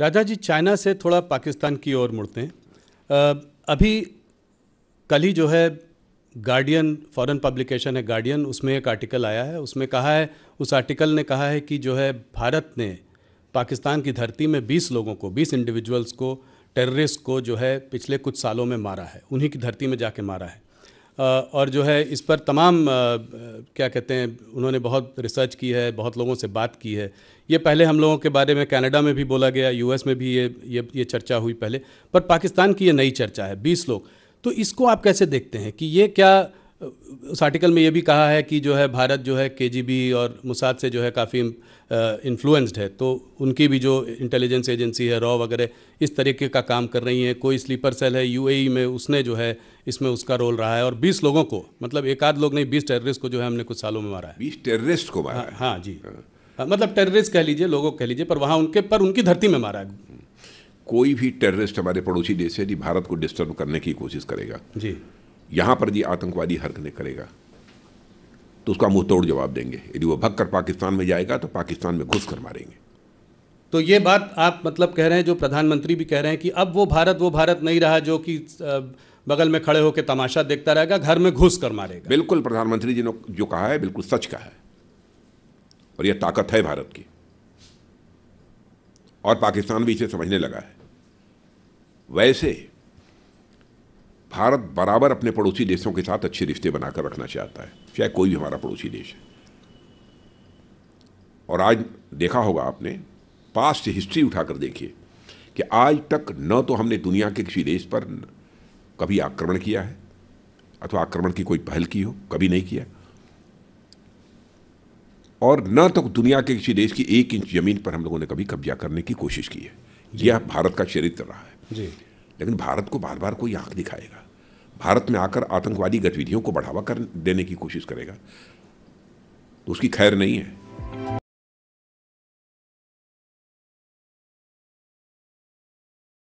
राजा जी China से थोड़ा पाकिस्तान की ओर मुड़ते हैं अभी कल ही जो है गार्डियन फॉरेन पब्लिकेशन है गार्डियन उसमें एक आर्टिकल आया है उसमें कहा है उस आर्टिकल ने कहा है कि जो है भारत ने पाकिस्तान की धरती में 20 लोगों को 20 इंडिविजुअल्स को टेररिस्ट को जो है पिछले कुछ सालों में मारा है उन्हीं की धरती में जाके मारा है और जो है इस पर तमाम क्या कहते हैं उन्होंने बहुत रिसर्च की है बहुत लोगों से बात की है ये पहले हम लोगों के बारे में कनाडा में भी बोला गया यूएस में भी ये ये ये चर्चा हुई पहले पर पाकिस्तान की ये नई चर्चा है बीस लोग तो इसको आप कैसे देखते हैं कि ये क्या उस आर्टिकल में ये भी कहा है कि जो है भारत जो है के और मुसाद से जो है काफ़ी इन्फ्लुएंस्ड है तो उनकी भी जो इंटेलिजेंस एजेंसी है रॉ वगैरह इस तरीके का काम कर रही है कोई स्लीपर सेल है यू में उसने जो है इसमें उसका रोल रहा है और 20 लोगों को मतलब एक आध लोग नहीं बीस टेररिस्ट को जो है हमने कुछ सालों में मारा है बीस टेररिस्ट को मारा हाँ, है हाँ जी हाँ।, हाँ मतलब टेररिस्ट कह लीजिए लोगों को कह लीजिए पर वहाँ उनके पर उनकी धरती में मारा है कोई भी टेररिस्ट हमारे पड़ोसी देश है जी भारत को डिस्टर्ब करने की कोशिश करेगा जी यहां पर जी आतंकवादी हरकतें करेगा तो उसका मुंह तोड़ जवाब देंगे यदि वो भगकर पाकिस्तान में जाएगा तो पाकिस्तान में घुस कर मारेंगे तो ये बात आप मतलब कह रहे हैं जो प्रधानमंत्री भी कह रहे हैं कि अब वो भारत वो भारत नहीं रहा जो कि बगल में खड़े होकर तमाशा देखता रहेगा घर में घुस कर मारेगा बिल्कुल प्रधानमंत्री जी ने जो कहा है बिल्कुल सच कहा है और यह ताकत है भारत की और पाकिस्तान भी इसे समझने लगा है वैसे भारत बराबर अपने पड़ोसी देशों के साथ अच्छे रिश्ते बनाकर रखना चाहता है चाहे कोई भी हमारा पड़ोसी देश है और आज देखा होगा आपने पास से हिस्ट्री उठाकर देखिए कि आज तक न तो हमने दुनिया के किसी देश पर कभी आक्रमण किया है अथवा आक्रमण की कोई पहल की हो कभी नहीं किया और न तो दुनिया के किसी देश की एक इंच जमीन पर हम लोगों ने कभी कब्जा करने की कोशिश की है यह भारत का चरित्र रहा है जी लेकिन भारत को बार बार कोई आंख दिखाएगा भारत में आकर आतंकवादी गतिविधियों को बढ़ावा कर देने की कोशिश करेगा तो उसकी खैर नहीं है